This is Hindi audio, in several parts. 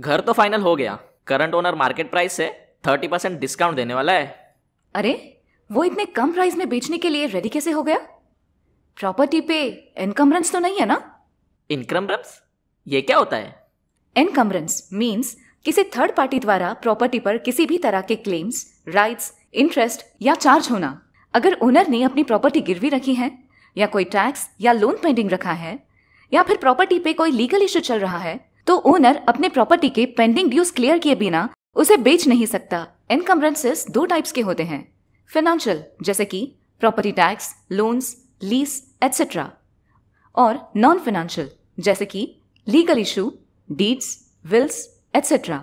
घर तो फाइनल हो गया करंट ओनर मार्केट प्राइस से थर्टी परसेंट डिस्काउंट देने वाला है अरे वो इतने कम प्राइस में बेचने के लिए रेडी कैसे हो गया प्रॉपर्टी पे इनकमरेंस तो नहीं है ना इनकमरेंस ये क्या होता है इनकमरेंस मीन्स किसी थर्ड पार्टी द्वारा प्रॉपर्टी पर किसी भी तरह के क्लेम्स राइट्स इंटरेस्ट या चार्ज होना अगर ओनर ने अपनी प्रॉपर्टी गिरवी रखी है या कोई टैक्स या लोन पेंडिंग रखा है या फिर प्रॉपर्टी पे कोई लीगल इश्यू चल रहा है तो ओनर अपने प्रॉपर्टी के पेंडिंग ड्यूज क्लियर किए बिना उसे बेच नहीं सकता इनकम्बरेंसेस दो टाइप्स के होते हैं फाइनेंशियल जैसे कि property tax loans lease etcetera और नॉन फाइनेंशियल जैसे कि legal issue deeds wills etcetera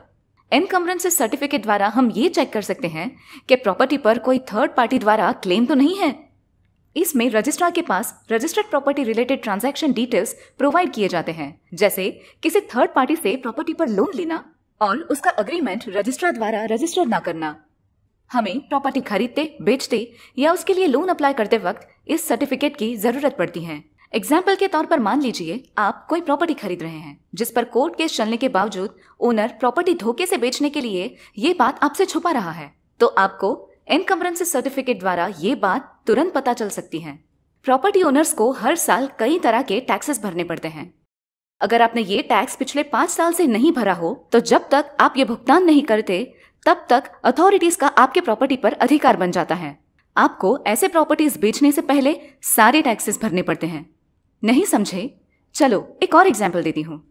encumbrances certificate द्वारा हम ये चेक कर सकते हैं कि प्रॉपर्टी पर कोई थर्ड पार्टी द्वारा क्लेम तो नहीं है इसमें रजिस्ट्रार के पास registered property related transaction details provide किए जाते हैं जैसे किसी थर्ड पार्टी से प्रॉपर्टी पर लोन लेना और उसका अग्रीमेंट रजिस्ट्रार द्वारा रजिस्टर ना करना हमें प्रॉपर्टी खरीदते बेचते या उसके लिए लोन अप्लाई करते वक्त इस सर्टिफिकेट की जरूरत पड़ती है एग्जाम्पल के तौर पर मान लीजिए आप कोई प्रॉपर्टी खरीद रहे हैं जिस पर कोर्ट केस चलने के बावजूद ओनर प्रॉपर्टी धोखे से बेचने के लिए ये बात आपसे छुपा रहा है तो आपको एनकम्बरेंस सर्टिफिकेट द्वारा ये बात तुरंत पता चल सकती हैं प्रॉपर्टी ओनर्स को हर साल कई तरह के टैक्सेस भरने पड़ते हैं अगर आपने ये टैक्स पिछले पांच साल से नहीं भरा हो तो जब तक आप ये भुगतान नहीं करते तब तक अथॉरिटीज का आपके प्रॉपर्टी पर अधिकार बन जाता है आपको ऐसे प्रॉपर्टीज बेचने से पहले सारे टैक्सेस भरने पड़ते हैं नहीं समझे चलो एक और एग्जाम्पल देती हूँ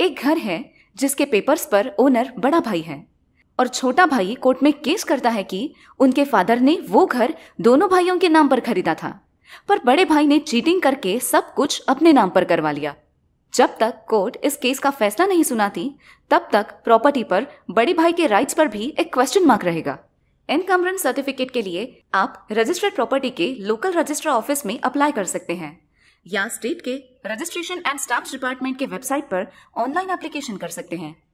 एक घर है जिसके पेपर्स पर ओनर बड़ा भाई है और छोटा भाई कोर्ट में केस करता है कि उनके फादर ने वो घर दोनों भाइयों के नाम पर खरीदा था पर बड़े भाई ने चीटिंग करके सब कुछ अपने नाम पर करवा लिया जब तक कोर्ट इस केस का फैसला नहीं सुनाती तब तक प्रॉपर्टी पर बड़े भाई के राइट्स पर भी एक क्वेश्चन मार्क रहेगा इनकमरन सर्टिफिकेट के लिए आप रजिस्टर्ड प्रॉपर्टी के लोकल रजिस्ट्रार ऑफिस में अप्लाई कर सकते हैं या स्टेट के रजिस्ट्रेशन एंड स्टाम्प डिपार्टमेंट के वेबसाइट पर ऑनलाइन एप्लीकेशन कर सकते हैं